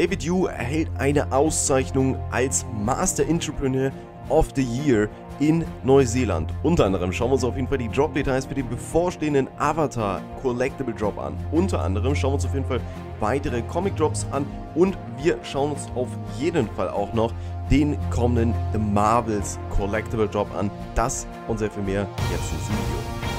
David Yu erhält eine Auszeichnung als Master Entrepreneur of the Year in Neuseeland. Unter anderem schauen wir uns auf jeden Fall die Drop-Details für den bevorstehenden Avatar Collectible Drop an. Unter anderem schauen wir uns auf jeden Fall weitere Comic-Drops an und wir schauen uns auf jeden Fall auch noch den kommenden The Marvels Collectible Drop an. Das und sehr viel mehr jetzt in diesem Video.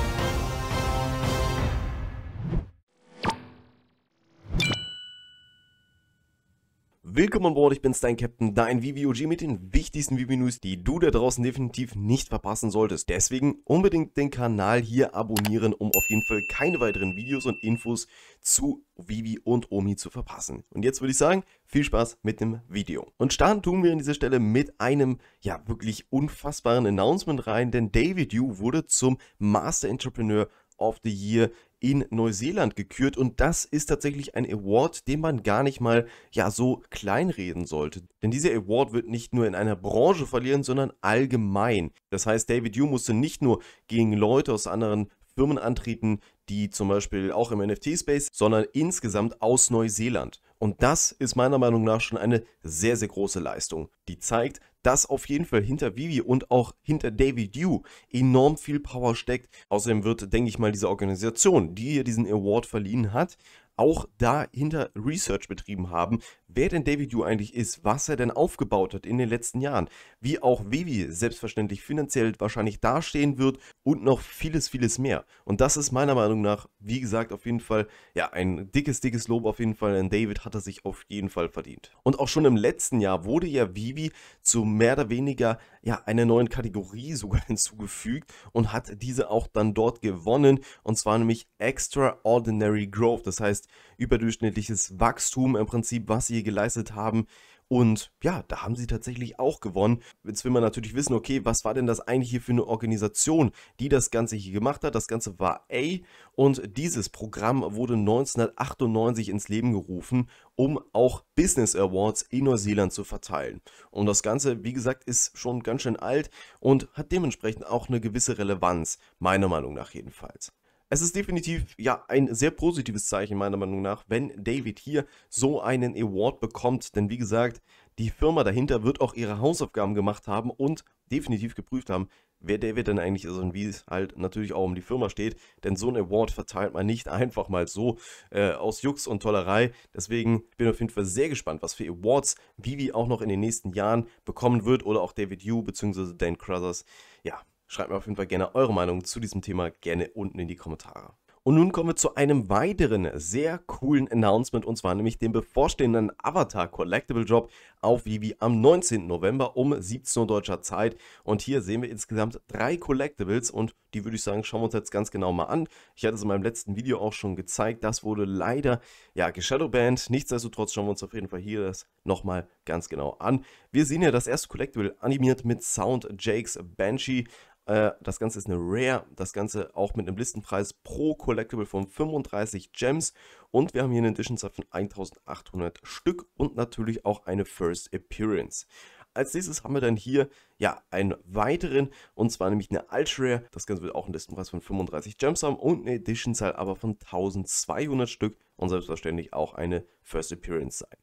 Willkommen an Bord, ich bin dein Captain, dein VBOG mit den wichtigsten VB-News, die du da draußen definitiv nicht verpassen solltest. Deswegen unbedingt den Kanal hier abonnieren, um auf jeden Fall keine weiteren Videos und Infos zu Vivi und Omi zu verpassen. Und jetzt würde ich sagen, viel Spaß mit dem Video. Und starten tun wir an dieser Stelle mit einem, ja, wirklich unfassbaren Announcement rein, denn David Yu wurde zum Master Entrepreneur of the Year in Neuseeland gekürt und das ist tatsächlich ein Award, den man gar nicht mal ja so kleinreden sollte. Denn dieser Award wird nicht nur in einer Branche verlieren, sondern allgemein. Das heißt, David Yu musste nicht nur gegen Leute aus anderen Firmen antreten, die zum Beispiel auch im NFT-Space, sondern insgesamt aus Neuseeland. Und das ist meiner Meinung nach schon eine sehr, sehr große Leistung, die zeigt, dass auf jeden Fall hinter Vivi und auch hinter David Dew enorm viel Power steckt. Außerdem wird, denke ich mal, diese Organisation, die ihr diesen Award verliehen hat, auch dahinter Research betrieben haben, wer denn David Yu eigentlich ist, was er denn aufgebaut hat in den letzten Jahren, wie auch Vivi selbstverständlich finanziell wahrscheinlich dastehen wird und noch vieles, vieles mehr. Und das ist meiner Meinung nach, wie gesagt, auf jeden Fall, ja, ein dickes, dickes Lob auf jeden Fall, denn David hat er sich auf jeden Fall verdient. Und auch schon im letzten Jahr wurde ja Vivi zu mehr oder weniger ja, einer neuen Kategorie sogar hinzugefügt und hat diese auch dann dort gewonnen und zwar nämlich Extraordinary Growth, das heißt überdurchschnittliches Wachstum im Prinzip, was sie hier geleistet haben und ja, da haben sie tatsächlich auch gewonnen. Jetzt will man natürlich wissen, okay, was war denn das eigentlich hier für eine Organisation, die das Ganze hier gemacht hat? Das Ganze war A und dieses Programm wurde 1998 ins Leben gerufen, um auch Business Awards in Neuseeland zu verteilen. Und das Ganze, wie gesagt, ist schon ganz schön alt und hat dementsprechend auch eine gewisse Relevanz, meiner Meinung nach jedenfalls. Es ist definitiv ja ein sehr positives Zeichen meiner Meinung nach, wenn David hier so einen Award bekommt, denn wie gesagt, die Firma dahinter wird auch ihre Hausaufgaben gemacht haben und definitiv geprüft haben, wer David denn eigentlich ist und wie es halt natürlich auch um die Firma steht. Denn so ein Award verteilt man nicht einfach mal so äh, aus Jux und Tollerei. Deswegen bin ich auf jeden Fall sehr gespannt, was für Awards Vivi auch noch in den nächsten Jahren bekommen wird oder auch David Yu bzw. Dan Crothers. Ja, Schreibt mir auf jeden Fall gerne eure Meinung zu diesem Thema gerne unten in die Kommentare. Und nun kommen wir zu einem weiteren sehr coolen Announcement und zwar nämlich dem bevorstehenden Avatar Collectible Drop auf Vivi am 19. November um 17 Uhr deutscher Zeit. Und hier sehen wir insgesamt drei Collectibles und die würde ich sagen, schauen wir uns jetzt ganz genau mal an. Ich hatte es in meinem letzten Video auch schon gezeigt, das wurde leider ja geshadowbanned. Nichtsdestotrotz schauen wir uns auf jeden Fall hier das nochmal ganz genau an. Wir sehen ja das erste Collectible animiert mit Sound Jakes Banshee äh, das Ganze ist eine Rare, das Ganze auch mit einem Listenpreis pro Collectible von 35 Gems. Und wir haben hier eine Edition-Zahl von 1800 Stück und natürlich auch eine First Appearance. Als nächstes haben wir dann hier ja einen weiteren und zwar nämlich eine Ultra. Das Ganze wird auch einen Listenpreis von 35 Gems haben und eine Edition-Zahl aber von 1200 Stück und selbstverständlich auch eine First Appearance sein.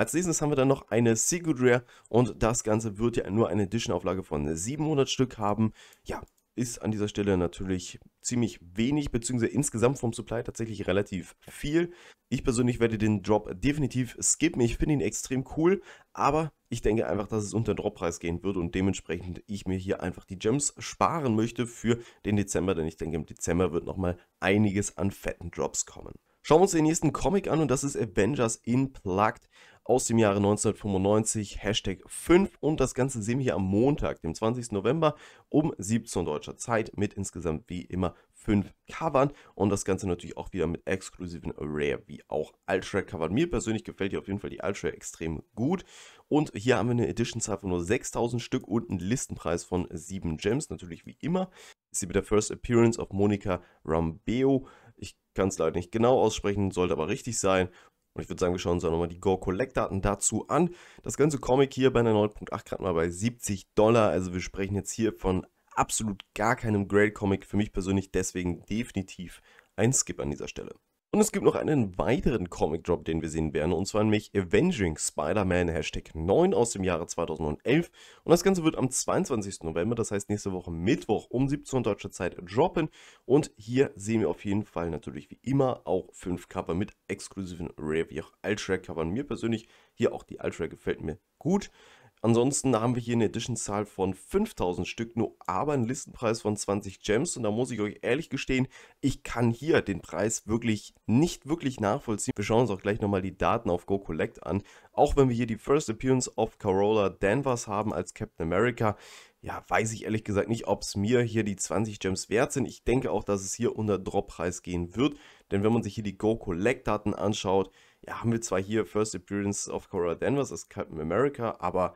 Als nächstes haben wir dann noch eine Secret Rare und das Ganze wird ja nur eine Edition-Auflage von 700 Stück haben. Ja, ist an dieser Stelle natürlich ziemlich wenig, beziehungsweise insgesamt vom Supply tatsächlich relativ viel. Ich persönlich werde den Drop definitiv skippen. Ich finde ihn extrem cool, aber ich denke einfach, dass es unter den Droppreis gehen wird und dementsprechend ich mir hier einfach die Gems sparen möchte für den Dezember, denn ich denke, im Dezember wird nochmal einiges an fetten Drops kommen. Schauen wir uns den nächsten Comic an und das ist Avengers Unplugged aus dem Jahre 1995, Hashtag 5. Und das Ganze sehen wir hier am Montag, dem 20. November um 17 deutscher Zeit mit insgesamt wie immer 5 Covern. Und das Ganze natürlich auch wieder mit exklusiven Rare wie auch Ultra Covern. Mir persönlich gefällt hier auf jeden Fall die Ultra extrem gut. Und hier haben wir eine Edition-Zahl von nur 6000 Stück und einen Listenpreis von 7 Gems. Natürlich wie immer ist sie mit der First Appearance of Monica Rambeo. Ich kann es leider nicht genau aussprechen, sollte aber richtig sein. Und ich würde sagen, wir schauen uns auch nochmal die Go Collect-Daten dazu an. Das ganze Comic hier bei einer 9.8 gerade mal bei 70 Dollar. Also wir sprechen jetzt hier von absolut gar keinem Great Comic. Für mich persönlich deswegen definitiv ein Skip an dieser Stelle. Und es gibt noch einen weiteren Comic-Drop, den wir sehen werden, und zwar nämlich Avenging Spider-Man Hashtag 9 aus dem Jahre 2011. Und das Ganze wird am 22. November, das heißt nächste Woche Mittwoch um 17 Uhr deutscher Zeit droppen. Und hier sehen wir auf jeden Fall natürlich wie immer auch fünf Cover mit exklusiven Rare wie auch Ultra-Covern. Mir persönlich hier auch die Ultra gefällt mir gut. Ansonsten haben wir hier eine Edition-Zahl von 5000 Stück, nur aber einen Listenpreis von 20 Gems. Und da muss ich euch ehrlich gestehen, ich kann hier den Preis wirklich nicht wirklich nachvollziehen. Wir schauen uns auch gleich nochmal die Daten auf Go Collect an. Auch wenn wir hier die First Appearance of Carola Danvers haben als Captain America, ja, weiß ich ehrlich gesagt nicht, ob es mir hier die 20 Gems wert sind. Ich denke auch, dass es hier unter Drop-Preis gehen wird. Denn wenn man sich hier die Go Collect Daten anschaut, ja, haben wir zwar hier First Appearance of Cora Danvers als Captain America, aber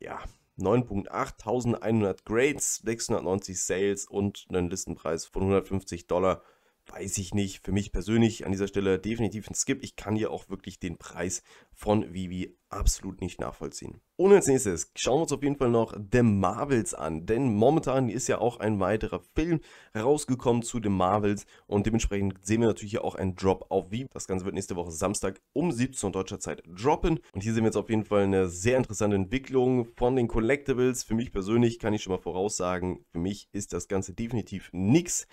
ja, 9.8, 1100 Grades, 690 Sales und einen Listenpreis von 150 Dollar weiß ich nicht. Für mich persönlich an dieser Stelle definitiv ein Skip. Ich kann hier auch wirklich den Preis von Vivi absolut nicht nachvollziehen. Und als nächstes schauen wir uns auf jeden Fall noch The Marvels an, denn momentan ist ja auch ein weiterer Film rausgekommen zu The Marvels und dementsprechend sehen wir natürlich hier auch einen Drop auf Vivi. Das Ganze wird nächste Woche Samstag um 17 Uhr deutscher Zeit droppen und hier sehen wir jetzt auf jeden Fall eine sehr interessante Entwicklung von den Collectibles. Für mich persönlich kann ich schon mal voraussagen, für mich ist das Ganze definitiv nichts.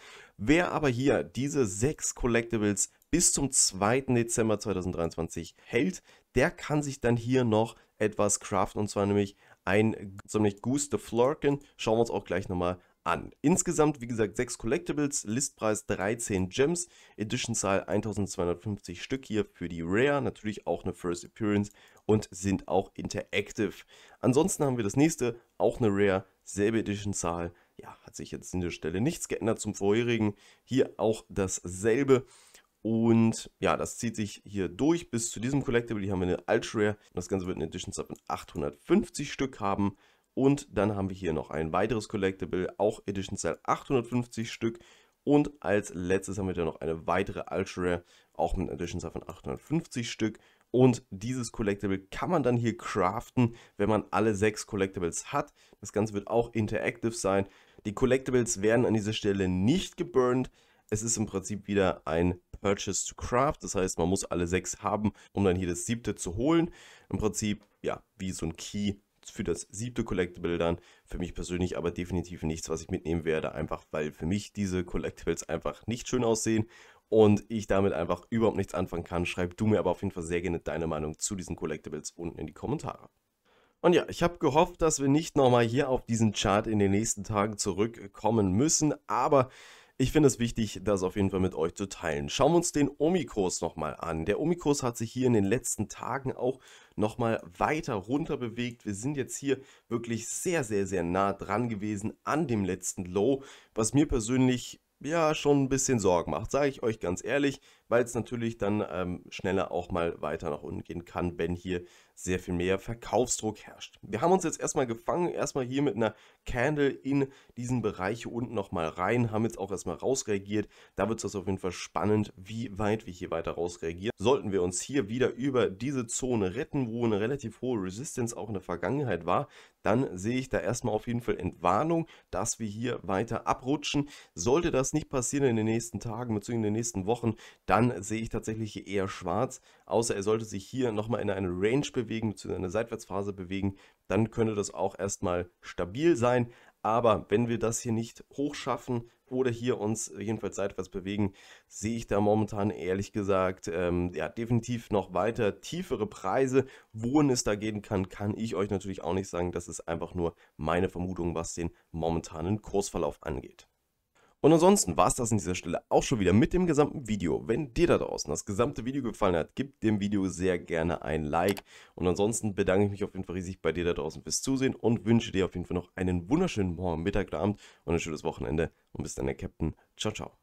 Wer aber hier diese sechs Collectibles bis zum 2. Dezember 2023 hält, der kann sich dann hier noch etwas craften und zwar nämlich ein nämlich Goose the Florkin. Schauen wir uns auch gleich nochmal an. Insgesamt, wie gesagt, sechs Collectibles, Listpreis 13 Gems, Editionzahl 1250 Stück hier für die Rare, natürlich auch eine First Appearance und sind auch interactive. Ansonsten haben wir das nächste, auch eine Rare, selbe Editionzahl, ja, hat sich jetzt an der Stelle nichts geändert zum vorherigen. Hier auch dasselbe. Und ja, das zieht sich hier durch bis zu diesem Collectible. Hier haben wir eine Ultra. Das Ganze wird eine Edition Sub in 850 Stück haben. Und dann haben wir hier noch ein weiteres Collectible, auch Edition Style 850 Stück. Und als letztes haben wir dann noch eine weitere Ultra, auch mit Edition Style von 850 Stück. Und dieses Collectible kann man dann hier craften, wenn man alle sechs Collectibles hat. Das Ganze wird auch interactive sein. Die Collectibles werden an dieser Stelle nicht geburnt. Es ist im Prinzip wieder ein Purchase to Craft. Das heißt, man muss alle sechs haben, um dann hier das siebte zu holen. Im Prinzip, ja, wie so ein Key für das siebte Collectible dann. Für mich persönlich aber definitiv nichts, was ich mitnehmen werde. Einfach, weil für mich diese Collectibles einfach nicht schön aussehen und ich damit einfach überhaupt nichts anfangen kann. Schreib du mir aber auf jeden Fall sehr gerne deine Meinung zu diesen Collectibles unten in die Kommentare. Und ja, ich habe gehofft, dass wir nicht nochmal hier auf diesen Chart in den nächsten Tagen zurückkommen müssen, aber ich finde es wichtig, das auf jeden Fall mit euch zu teilen. Schauen wir uns den Omikurs nochmal an. Der Omikurs hat sich hier in den letzten Tagen auch nochmal weiter runter bewegt. Wir sind jetzt hier wirklich sehr, sehr, sehr nah dran gewesen an dem letzten Low, was mir persönlich ja schon ein bisschen Sorgen macht, sage ich euch ganz ehrlich, weil es natürlich dann ähm, schneller auch mal weiter nach unten gehen kann, wenn hier sehr viel mehr Verkaufsdruck herrscht. Wir haben uns jetzt erstmal gefangen, erstmal hier mit einer Candle in diesen Bereich hier unten nochmal rein, haben jetzt auch erstmal rausreagiert. Da wird es auf jeden Fall spannend, wie weit wir hier weiter rausreagieren. Sollten wir uns hier wieder über diese Zone retten, wo eine relativ hohe Resistance auch in der Vergangenheit war, dann sehe ich da erstmal auf jeden Fall Entwarnung, dass wir hier weiter abrutschen. Sollte das nicht passieren in den nächsten Tagen bzw. in den nächsten Wochen, dann dann sehe ich tatsächlich eher schwarz. Außer er sollte sich hier nochmal in eine Range bewegen, bzw. eine Seitwärtsphase bewegen, dann könnte das auch erstmal stabil sein. Aber wenn wir das hier nicht hochschaffen oder hier uns jedenfalls seitwärts bewegen, sehe ich da momentan ehrlich gesagt ähm, ja, definitiv noch weiter tiefere Preise. Wohin es da gehen kann, kann ich euch natürlich auch nicht sagen. Das ist einfach nur meine Vermutung, was den momentanen Kursverlauf angeht. Und ansonsten war es das an dieser Stelle auch schon wieder mit dem gesamten Video. Wenn dir da draußen das gesamte Video gefallen hat, gib dem Video sehr gerne ein Like. Und ansonsten bedanke ich mich auf jeden Fall riesig bei dir da draußen fürs Zusehen und wünsche dir auf jeden Fall noch einen wunderschönen Morgen, Mittag Abend und ein schönes Wochenende. Und bis dann, der Captain. Ciao, ciao.